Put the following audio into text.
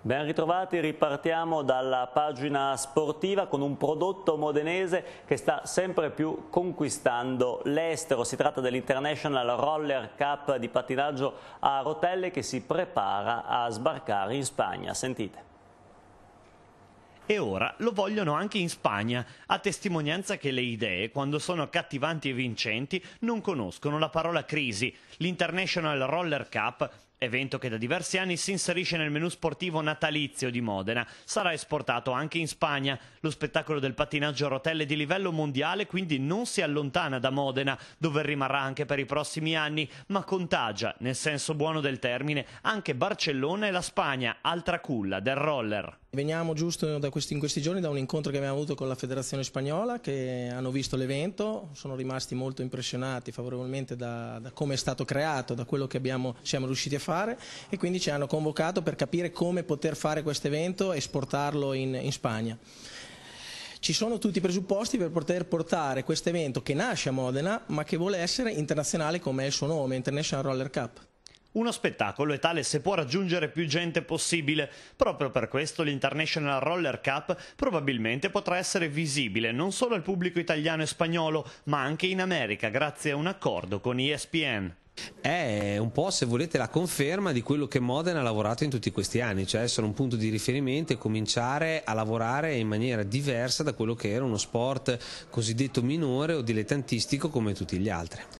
Ben ritrovati, ripartiamo dalla pagina sportiva con un prodotto modenese che sta sempre più conquistando l'estero. Si tratta dell'International Roller Cup di pattinaggio a rotelle che si prepara a sbarcare in Spagna. Sentite e ora lo vogliono anche in Spagna, a testimonianza che le idee, quando sono cattivanti e vincenti, non conoscono la parola crisi. L'International Roller Cup evento che da diversi anni si inserisce nel menù sportivo natalizio di Modena. Sarà esportato anche in Spagna. Lo spettacolo del pattinaggio a rotelle di livello mondiale quindi non si allontana da Modena, dove rimarrà anche per i prossimi anni, ma contagia, nel senso buono del termine, anche Barcellona e la Spagna, altra culla del roller. Veniamo giusto questi, in questi giorni da un incontro che abbiamo avuto con la Federazione Spagnola che hanno visto l'evento, sono rimasti molto impressionati favorevolmente da, da come è stato creato, da quello che abbiamo, siamo riusciti a fare fare e quindi ci hanno convocato per capire come poter fare questo evento e esportarlo in, in Spagna ci sono tutti i presupposti per poter portare questo evento che nasce a Modena ma che vuole essere internazionale come è il suo nome, International Roller Cup. Uno spettacolo è tale se può raggiungere più gente possibile. Proprio per questo l'International Roller Cup probabilmente potrà essere visibile non solo al pubblico italiano e spagnolo, ma anche in America grazie a un accordo con ESPN è un po', se volete, la conferma di quello che Modena ha lavorato in tutti questi anni, cioè essere un punto di riferimento e cominciare a lavorare in maniera diversa da quello che era uno sport cosiddetto minore o dilettantistico come tutti gli altri.